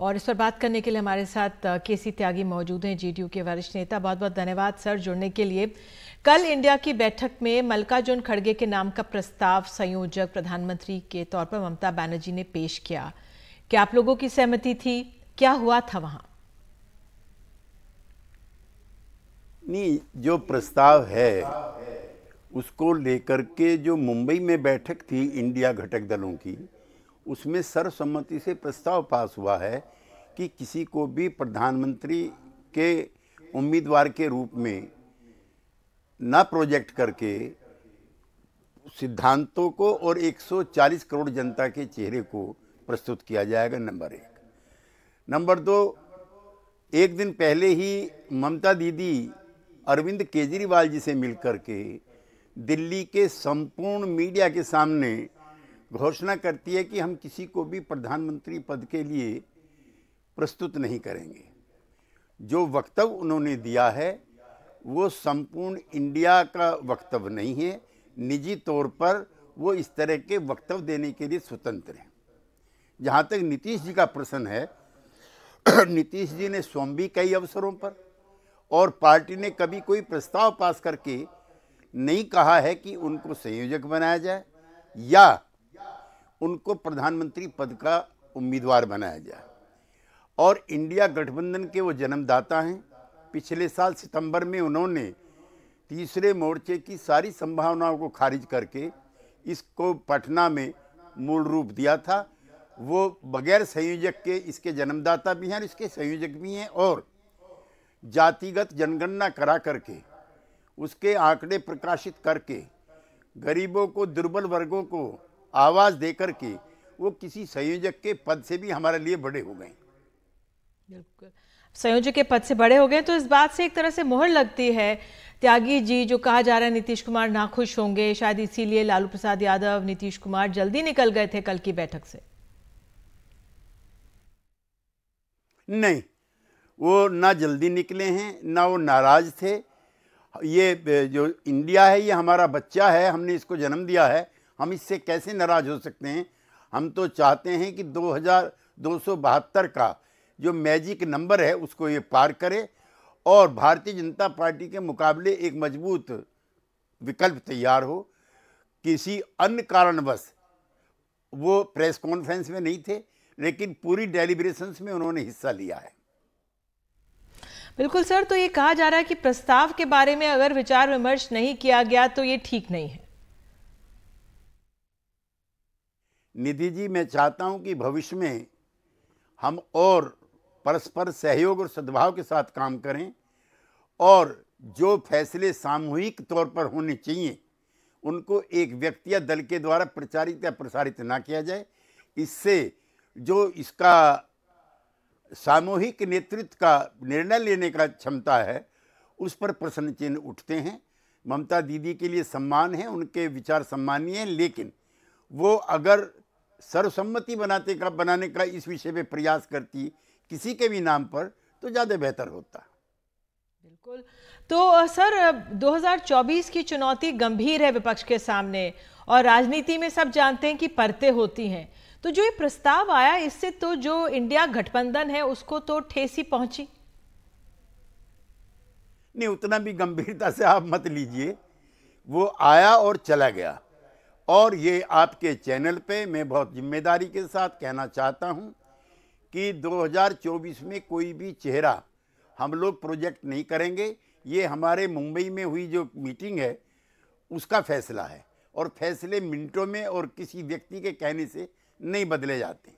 और इस पर बात करने के लिए हमारे साथ के सी त्यागी मौजूद हैं जीडीयू के वरिष्ठ नेता बहुत बहुत धन्यवाद सर जुड़ने के लिए कल इंडिया की बैठक में मल्लिकार्जुन खड़गे के नाम का प्रस्ताव संयोजक प्रधानमंत्री के तौर पर ममता बनर्जी ने पेश किया क्या आप लोगों की सहमति थी क्या हुआ था वहां नहीं जो प्रस्ताव है उसको लेकर के जो मुंबई में बैठक थी इंडिया घटक दलों की उसमें सर्वसम्मति से प्रस्ताव पास हुआ है कि किसी को भी प्रधानमंत्री के उम्मीदवार के रूप में ना प्रोजेक्ट करके सिद्धांतों को और 140 करोड़ जनता के चेहरे को प्रस्तुत किया जाएगा नंबर एक नंबर दो एक दिन पहले ही ममता दीदी अरविंद केजरीवाल जी से मिल के दिल्ली के संपूर्ण मीडिया के सामने घोषणा करती है कि हम किसी को भी प्रधानमंत्री पद के लिए प्रस्तुत नहीं करेंगे जो वक्तव्य उन्होंने दिया है वो संपूर्ण इंडिया का वक्तव्य नहीं है निजी तौर पर वो इस तरह के वक्तव्य देने के लिए स्वतंत्र हैं जहाँ तक नीतीश जी का प्रश्न है नीतीश जी ने स्वयं भी कई अवसरों पर और पार्टी ने कभी कोई प्रस्ताव पास करके नहीं कहा है कि उनको संयोजक बनाया जाए या उनको प्रधानमंत्री पद का उम्मीदवार बनाया जाए और इंडिया गठबंधन के वो जन्मदाता हैं पिछले साल सितंबर में उन्होंने तीसरे मोर्चे की सारी संभावनाओं को खारिज करके इसको पटना में मूल रूप दिया था वो बगैर संयोजक के इसके जन्मदाता भी हैं और इसके संयोजक भी हैं और जातिगत जनगणना करा करके उसके आंकड़े प्रकाशित करके गरीबों को दुर्बल वर्गों को आवाज़ देकर के वो किसी संयोजक के पद से भी हमारे लिए बड़े हो गए संयोजक के पद से बड़े हो गए तो इस बात से एक तरह से मोहर लगती है त्यागी जी जो कहा जा रहा है नीतीश कुमार नाखुश होंगे शायद इसीलिए लालू प्रसाद यादव नीतीश कुमार जल्दी निकल गए थे कल की बैठक से नहीं वो ना जल्दी निकले हैं ना वो नाराज थे ये जो इंडिया है ये हमारा बच्चा है हमने इसको जन्म दिया है हम इससे कैसे नाराज़ हो सकते हैं हम तो चाहते हैं कि दो हज़ार दो सौ बहत्तर का जो मैजिक नंबर है उसको ये पार करे और भारतीय जनता पार्टी के मुकाबले एक मजबूत विकल्प तैयार हो किसी अन्य कारणवश वो प्रेस कॉन्फ्रेंस में नहीं थे लेकिन पूरी डेलीब्रेशंस में उन्होंने हिस्सा लिया है बिल्कुल सर तो ये कहा जा रहा है कि प्रस्ताव के बारे में अगर विचार विमर्श नहीं किया गया तो ये ठीक नहीं है निधि जी मैं चाहता हूं कि भविष्य में हम और परस्पर सहयोग और सद्भाव के साथ काम करें और जो फैसले सामूहिक तौर पर होने चाहिए उनको एक व्यक्ति या दल के द्वारा प्रचारित या प्रसारित ना किया जाए इससे जो इसका सामूहिक नेतृत्व का निर्णय लेने का क्षमता है उस पर प्रश्न चिन्ह उठते हैं ममता दीदी के लिए सम्मान है उनके विचार सम्मानीय हैं लेकिन वो अगर सर्वसम्मति बनाते का बनाने का इस विषय में प्रयास करती किसी के भी नाम पर तो ज़्यादा बेहतर होता बिल्कुल तो सर 2024 की चुनौती गंभीर है विपक्ष के सामने और राजनीति में सब जानते हैं कि परतें होती हैं तो जो ये प्रस्ताव आया इससे तो जो इंडिया गठबंधन है उसको तो ठेस ही पहुंची नहीं उतना भी गंभीरता से आप मत लीजिए वो आया और चला गया और ये आपके चैनल पे मैं बहुत जिम्मेदारी के साथ कहना चाहता हूँ कि 2024 में कोई भी चेहरा हम लोग प्रोजेक्ट नहीं करेंगे ये हमारे मुंबई में हुई जो मीटिंग है उसका फैसला है और फैसले मिनटों में और किसी व्यक्ति के कहने से नहीं बदले जाते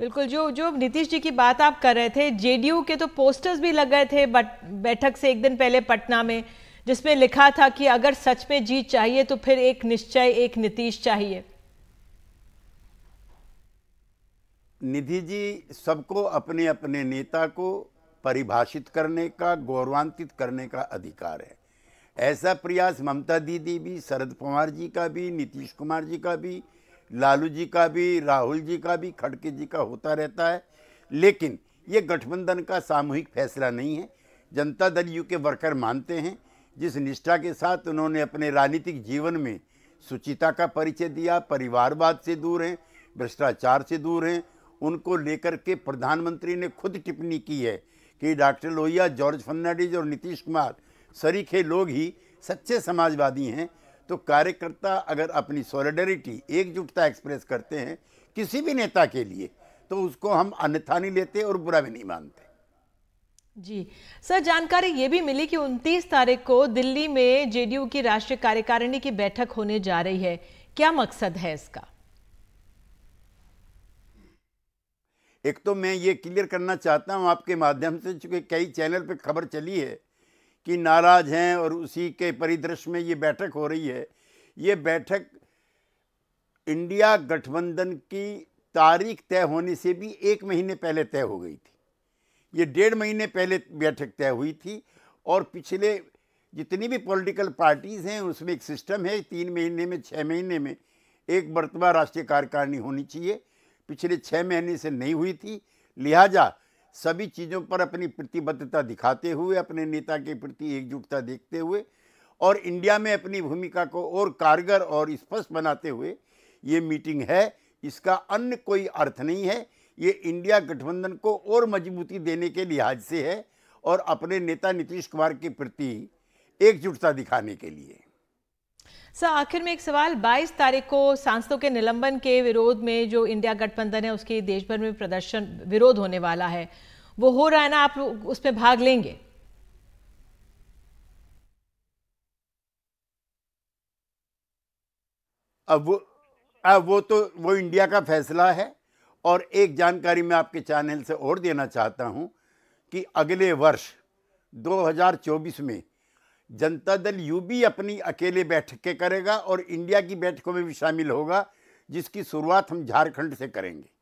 बिल्कुल जो जो नीतीश जी की बात आप कर रहे थे जेडीयू के तो पोस्टर्स भी लग गए थे बैठक से एक दिन पहले पटना में जिसमें लिखा था कि अगर सच में जीत चाहिए तो फिर एक निश्चय एक नीतीश चाहिए निधि जी सबको अपने अपने नेता को परिभाषित करने का गौरवान्वित करने का अधिकार है ऐसा प्रयास ममता दीदी भी शरद पवार जी का भी नीतीश कुमार जी का भी लालू जी का भी राहुल जी का भी खड़के जी का होता रहता है लेकिन ये गठबंधन का सामूहिक फैसला नहीं है जनता दल यू के वर्कर मानते हैं जिस निष्ठा के साथ उन्होंने अपने राजनीतिक जीवन में सुचिता का परिचय दिया परिवारवाद से दूर हैं भ्रष्टाचार से दूर हैं उनको लेकर के प्रधानमंत्री ने खुद टिप्पणी की है कि डॉक्टर लोहिया जॉर्ज फर्नांडीज और नीतीश कुमार सरीखे लोग ही सच्चे समाजवादी हैं तो कार्यकर्ता अगर अपनी सॉलिडरिटी एकजुटता एक्सप्रेस करते हैं किसी भी नेता के लिए तो उसको हम अन्यथा नहीं लेते और बुरा भी नहीं मानते जी सर जानकारी ये भी मिली कि 29 तारीख को दिल्ली में जेडीयू की राष्ट्रीय कार्यकारिणी की बैठक होने जा रही है क्या मकसद है इसका एक तो मैं ये क्लियर करना चाहता हूँ आपके माध्यम से चूंकि कई चैनल पे खबर चली है कि नाराज़ हैं और उसी के परिदृश्य में ये बैठक हो रही है ये बैठक इंडिया गठबंधन की तारीख तय होने से भी एक महीने पहले तय हो गई थी ये डेढ़ महीने पहले बैठक तय हुई थी और पिछले जितनी भी पॉलिटिकल पार्टीज़ हैं उसमें एक सिस्टम है तीन महीने में छः महीने में एक वर्तमान राष्ट्रीय कार्यकारिणी होनी चाहिए पिछले छः महीने से नहीं हुई थी लिहाजा सभी चीज़ों पर अपनी प्रतिबद्धता दिखाते हुए अपने नेता के प्रति एकजुटता देखते हुए और इंडिया में अपनी भूमिका को और कारगर और स्पष्ट बनाते हुए ये मीटिंग है इसका अन्य कोई अर्थ नहीं है ये इंडिया गठबंधन को और मजबूती देने के लिहाज से है और अपने नेता नीतीश कुमार के प्रति एकजुटता दिखाने के लिए सर आखिर में एक सवाल 22 तारीख को सांसदों के निलंबन के विरोध में जो इंडिया गठबंधन है उसके देश भर में प्रदर्शन विरोध होने वाला है वो हो रहा है ना आप उसमें भाग लेंगे अब वो अब वो तो वो इंडिया का फैसला है और एक जानकारी मैं आपके चैनल से और देना चाहता हूं कि अगले वर्ष 2024 में जनता दल यूपी अपनी अकेले बैठकें करेगा और इंडिया की बैठकों में भी शामिल होगा जिसकी शुरुआत हम झारखंड से करेंगे